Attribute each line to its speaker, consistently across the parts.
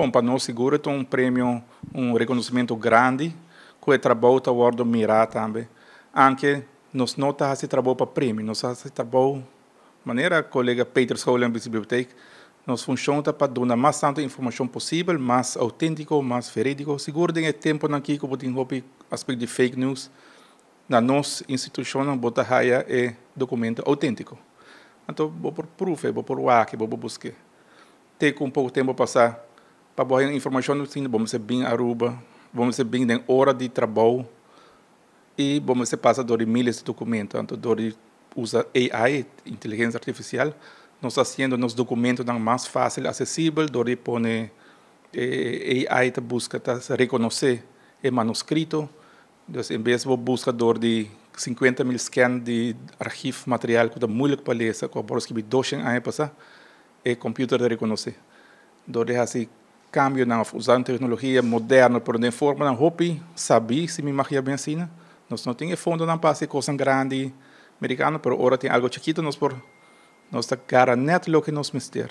Speaker 1: Bom, para nós seguro é um prêmio, um reconhecimento grande, que é trabalho que eu mirar também. Anche nós não está esse trabalho para prêmio, nós esse trabalho maneira colega Peter da biblioteca, nós funciona para dar mais tanta informação possível, mais autêntico, mais verídico. Seguro tem tempo aqui que eu tenho aspecto de fake news. Na nossa instituição, bota raia é documento autêntico. Então, vou por proof, vou por WAC, vou por buscar. Tem um pouco de tempo passar para boa informação no sim vamos ser bem Aruba vamos ser bem em hora de trabalho e vamos ser passa dor milhares de documentos então dor usa AI inteligência artificial nos fazendo nos documentos não mais fácil acessível dor põe eh, AI te busca te reconhecer é manuscrito então em vez de buscar dor de 50 mil scans de arquivo material que é muito para ler, que é para escrever 200 anos passar, é computador de reconhecer. Então, assim, cambio, na usando tecnologia moderna por de forma, na hopi, sabi, se me magia bem assim, nós não temos fundo, não passa coisa grande americana, por hora tem algo chiquito, nós por nós tá garante o que nós mister.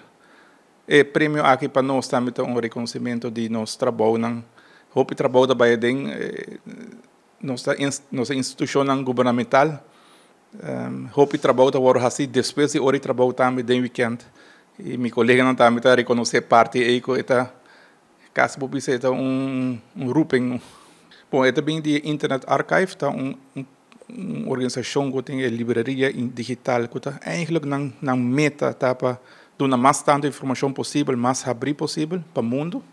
Speaker 1: E prêmio aqui para nós também é um reconhecimento de nosso trabalho, na hopi trabalho eh, da Biden, nossa, nossa instituição na governamental, um, hopi trabalho da Warren Hassid, depois de hora trabalho também de weekend, e meu colega não também está reconhecer parte, e está caso você está um, um Bom, é também de Internet Archive, tá um, um, organização que tem a livraria digital, que tá que não, não meta tá, para dar mais tanta informação possível, mais abrir possível para o mundo.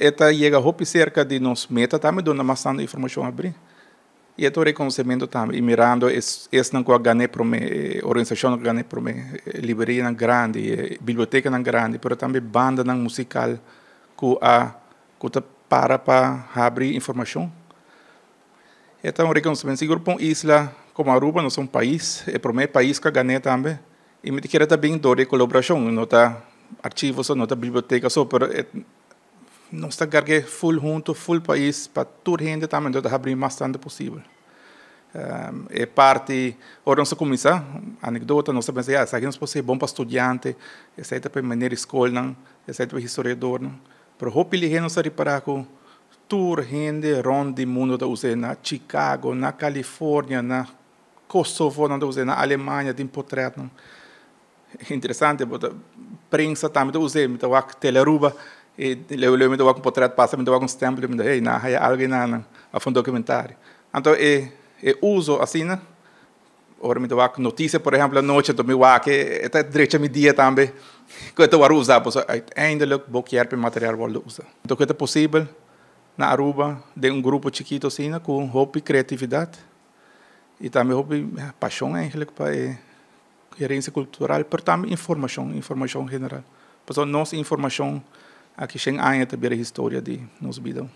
Speaker 1: Eta chega hopi cerca de nos meta também, dar mais tanta informação abrir. E estou reconhecendo também, e mirando, esse não que eu ganhei para a organização que eu ganhei para a livraria grande, biblioteca grande, mas também banda musical a kuta para para abrir informação. Então, o reconhecimento seguro Grupo uma isla como Aruba, não é um país, é o primeiro país que ganha também. E me quero também dar de colaboração, não está arquivos, não está biblioteca, só, mas é, não está carregando full junto, full país, para toda gente também, então está abrindo tanto possível. Um, é parte, ora não se começa, anedota, não se pensa, ah, isso aqui não pode ser bom para estudante, isso aí é para maneira escola, isso aí é para historiador, não. Prohopili renosari paraco tour rende ronde mundo da use na Chicago, na Califórnia, na Kosovo, na da use na Alemanha, din potretno. Interessante, bota prensa tam da use, mi da wak teleruba, e leu leu mi da wak potret passa, mi da wak um stamp, mi da hey, na haya alguém na a fun documentário. Então, e, e uso assim, né? Ora mi da wak notícia, por exemplo, a noite, do mi wak, e, e tá direita mi dia também. Këtë u usa po é ainda lë boquear për material valduza. Então é possível na Aruba de um grupo chiquito assim, com roupa e criatividade e também roupa e paixão é para herança cultural, para também informação, informação general. Porque nossa informação aqui sem anos também a história de nos bidão.